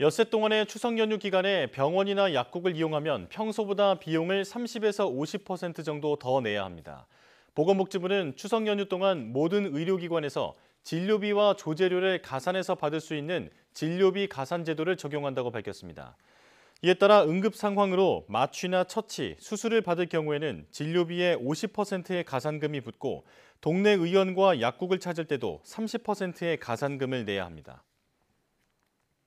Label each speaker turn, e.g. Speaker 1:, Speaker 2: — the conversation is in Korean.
Speaker 1: 엿새 동안의 추석 연휴 기간에 병원이나 약국을 이용하면 평소보다 비용을 30에서 50% 정도 더 내야 합니다. 보건복지부는 추석 연휴 동안 모든 의료기관에서 진료비와 조재료를 가산해서 받을 수 있는 진료비 가산 제도를 적용한다고 밝혔습니다. 이에 따라 응급 상황으로 마취나 처치, 수술을 받을 경우에는 진료비의 50%의 가산금이 붙고 동네 의원과 약국을 찾을 때도 30%의 가산금을 내야 합니다.